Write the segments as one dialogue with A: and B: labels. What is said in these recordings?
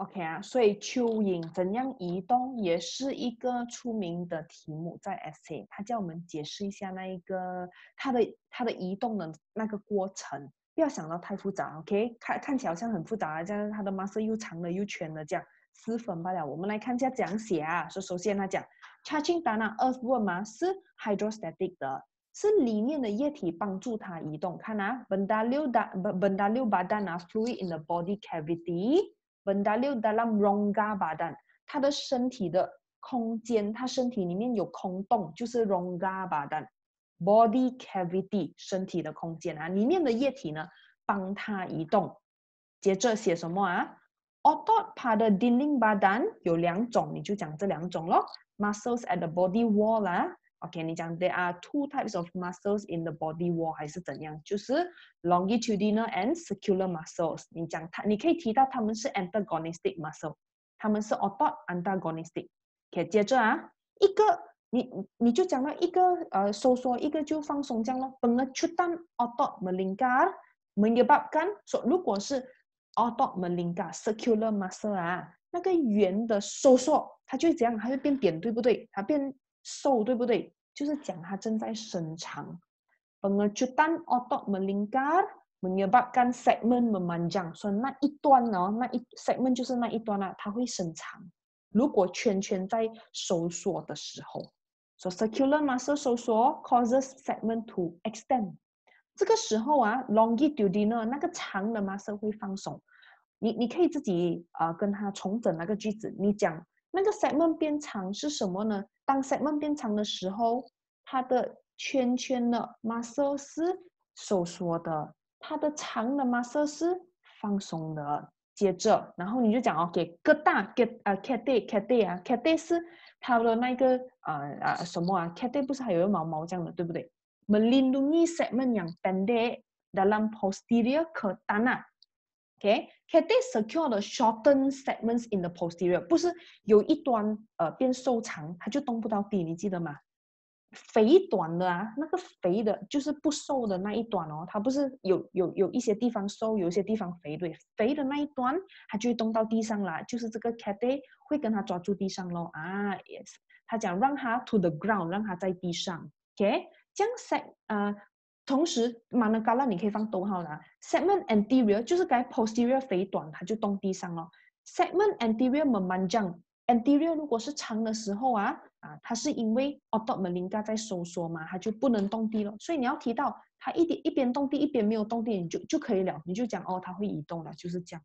A: OK 啊，所以蚯蚓怎样移动也是一个出名的题目在 s c a 他叫我们解释一下那一个它的它的移动的那个过程，不要想到太复杂，OK？看看起来好像很复杂啊，这样它的 m s master 又长了又全了，这样，四分漂了。我们来看一下讲解啊，说首先他讲，蚯蚓 a 拿 Earthworm 嘛是 hydrostatic 的，是里面的液体帮助它移动，看啊，Bendalu 大 B Bendalu 拿 Fluid in the body cavity。温达 g a b a d 巴 n 他的身体的空间，他身体里面有空洞，就是隆嘎 g a b o d y cavity，身体的空间啊，里面的液体呢，帮他移动。接着写什么啊？Or t o t part the dinning 巴 n 有两种，你就讲这两种咯。Muscles at the body wall 啊。OK，你讲 there are two types of muscles in the body wall，还是怎样？就是 longitudinal and circular muscles。你讲它，你可以提到它们是 antagonistic muscle，它们是 auto antagonistic。OK，接着啊，一个你你就讲到一个呃收缩，一个就放松这样咯。Pengecutan otot melingkar menyebabkan 说如果是 otot melingkar circular muscle 啊，那个圆的收缩，它就怎样？它就变扁，对不对？它变瘦，对不对？就是讲它正在伸长，澎脹的奥拓，圆环，引起段段延长。所以那一段哦，那一 segmen 就是那一段啦，它会伸长。如果圈圈在收缩的时候，说 circular m 肌肉收缩 causes segment to extend。这个时候啊，longitudinal 那个长的 m 肌肉会放松。你你可以自己啊，跟他重整那个句子，你讲。那个 segment 变长是什么呢？当 segment 变长的时候，它的圈圈的 m u s c l e 是收缩的，它的长的 m u s c l e 是放松的。接着，然后你就讲哦，给疙瘩，给啊，cat day，cat day 啊，cat day 是它的那个啊啊什么啊？cat day 不是还有个毛毛这样的，对不对？Melindungi segment yang pendek dalam posterior k e t a n a h o k a t c a d d i secured the shortened segments in the posterior. 不是有一端呃变瘦长，它就动不到地，你记得吗？肥短的啊，那个肥的就是不瘦的那一端哦，它不是有有有一些地方瘦，有一些地方肥对，肥的那一端它就会动到地上来。就是这个 c a d h i 会跟它抓住地上咯啊。Yes，他讲让它 to the ground，让它在地上。o k 将 s e t 啊。同时，马那嘎拉你可以放逗号啦。Segment anterior 就是该 posterior 肥短，它就动地上了。Segment anterior 慢慢降 a n t e r i o r 如果是长的时候啊，啊，它是因为哦，i 门铃 a 在收缩嘛，它就不能动地了。所以你要提到它一点一边动地一边没有动地，你就就可以了，你就讲哦，它会移动了，就是这样，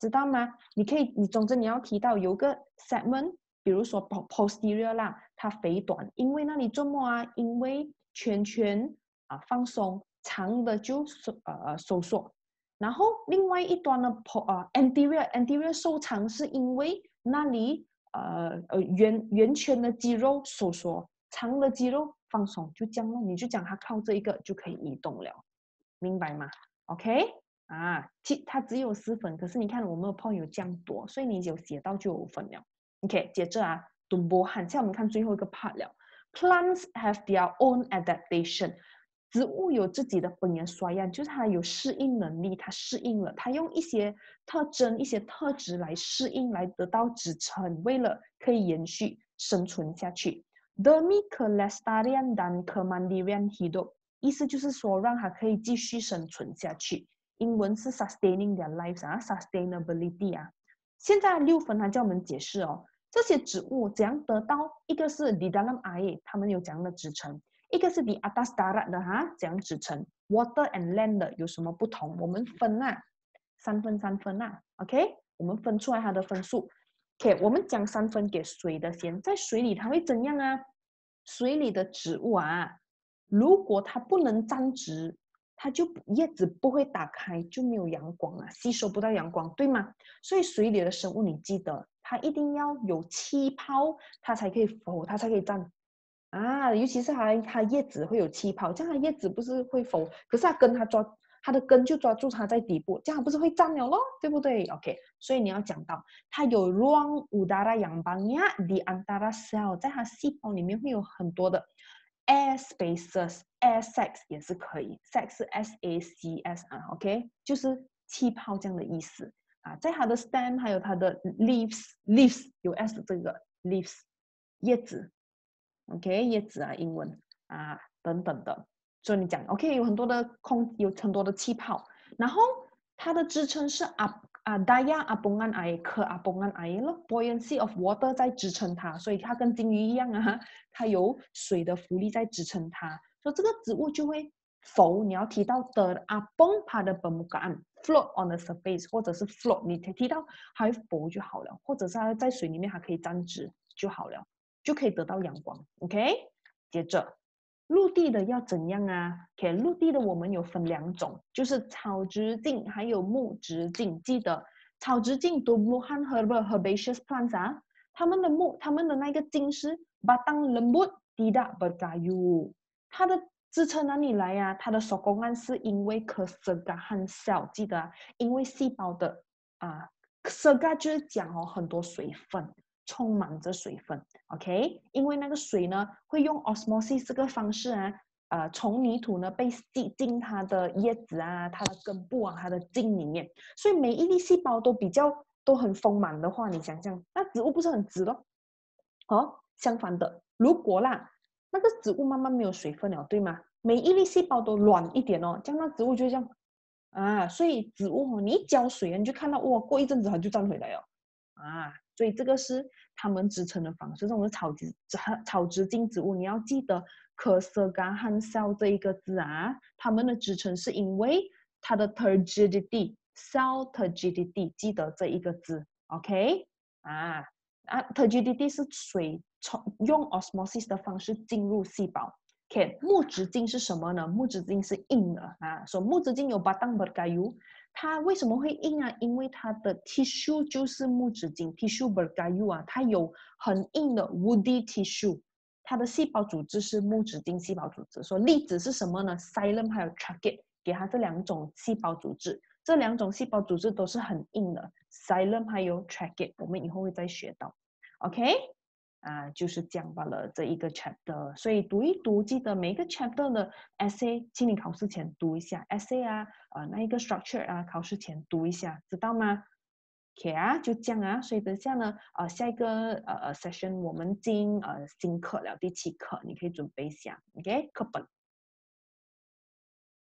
A: 知道吗？你可以，你总之你要提到有个 segment，比如说 po s t e r i o r 啦，它肥短，因为那里做么啊？因为圈圈。啊，放松长的就收呃收缩，然后另外一端呢 p 啊 anterior anterior 收长是因为那里呃呃圆圆圈的肌肉收缩，长的肌肉放松，就这样你就讲它靠这一个就可以移动了，明白吗？OK，啊，它只有四分，可是你看我们的朋友这样多，所以你有写到就有分了。OK，接着啊，读波汉，下我们看最后一个 part 了。Plants have their own adaptation. 植物有自己的本源衰样，就是它有适应能力，它适应了，它用一些特征、一些特质来适应，来得到支撑，为了可以延续生存下去。t e m i c r l e s t e r i a n dan m a n d r i a n h i d 意思就是说让它可以继续生存下去。英文是 sustaining their lives 啊，sustainability 啊。现在六分，它叫我们解释哦，这些植物怎样得到？一个是 dalamai，它们有怎样的支撑？一个是比阿 r 斯 t 的哈讲组成，water and land 的有什么不同？我们分啊，三分三分啊，OK，我们分出来它的分数。OK，我们讲三分给水的先，在水里它会怎样啊？水里的植物啊，如果它不能站直，它就叶子不会打开，就没有阳光啊，吸收不到阳光，对吗？所以水里的生物，你记得它一定要有气泡，它才可以浮，它才可以站。啊，尤其是它，它叶子会有气泡，这样叶子不是会否？可是它根它抓，它的根就抓住它在底部，这样不是会粘了咯？对不对？OK，所以你要讲到它有 long u n d t h a a n i n a e 的 u d l a r cell，在它细胞里面会有很多的 air spaces，air s a c 也是可以，sac 是 s-a-c-s 啊，OK，就是气泡这样的意思啊，在它的 stem 还有它的 leaves，leaves 有 s 这个 leaves，叶子。OK，叶子啊，英文啊等等的，所以你讲 OK，有很多的空，有很多的气泡，然后它的支撑是阿啊大亚阿波，安埃克阿波，安埃洛，buoyancy of water 在支撑它，所以它跟鲸鱼一样啊，它有水的浮力在支撑它，所以这个植物就会浮。你要提到的阿崩帕的本木干，float on the surface，或者是 float，你提到还浮就好了，或者是它在水里面还可以站直就好了。就可以得到阳光，OK。接着，陆地的要怎样啊？OK，陆地的我们有分两种，就是草植茎还有木植茎。记得，草植茎多包含 herb herbaceous plants 啊，他们的木，他们的那个茎是 batang lembut i d a b e r g a y 它的支撑哪里来呀？它的手工案是因为可 e 嘎很小，记得，啊，因为细胞的啊 k e r 就是讲哦很多水分。充满着水分，OK，因为那个水呢，会用 osmosis 这个方式啊，呃，从泥土呢被吸进它的叶子啊，它的根部啊，它的茎里面，所以每一粒细胞都比较都很丰满的话，你想想，那植物不是很直咯？哦，相反的，如果啦，那个植物慢慢没有水分了，对吗？每一粒细胞都软一点哦，这样那植物就这样啊，所以植物你一浇水啊，你就看到哇，过一阵子它就站回来哦，啊。所以这个是它们支撑的方式，这种是草植、草植茎植物。你要记得“苛色干旱少”这一个字啊，它们的支撑是因为它的 turgidity，少 turgidity，记得这一个字，OK？啊啊，turgidity 是水从用 osmosis 的方式进入细胞。木质茎是什么呢？木质茎是硬的啊。说木质茎有 b 当 t a n bercau，它为什么会硬啊？因为它的 tissue 就是木质茎 tissue b e r g a u 啊，它有很硬的 woody tissue，它的细胞组织是木质茎细胞组织。说例子是什么呢？xylem 还有 tracheid 给它这两种细胞组织，这两种细胞组织都是很硬的 xylem 还有 tracheid，我们以后会再学到，OK。啊，就是讲到了这一个 chapter，所以读一读，记得每一个 chapter 的 essay，今年考试前读一下 essay 啊，呃，那一个 structure 啊，考试前读一下，知道吗？啊，就这样啊，所以等下呢，呃，下一个呃呃 session 我们进呃新课了，第七课，你可以准备一下，OK，课本。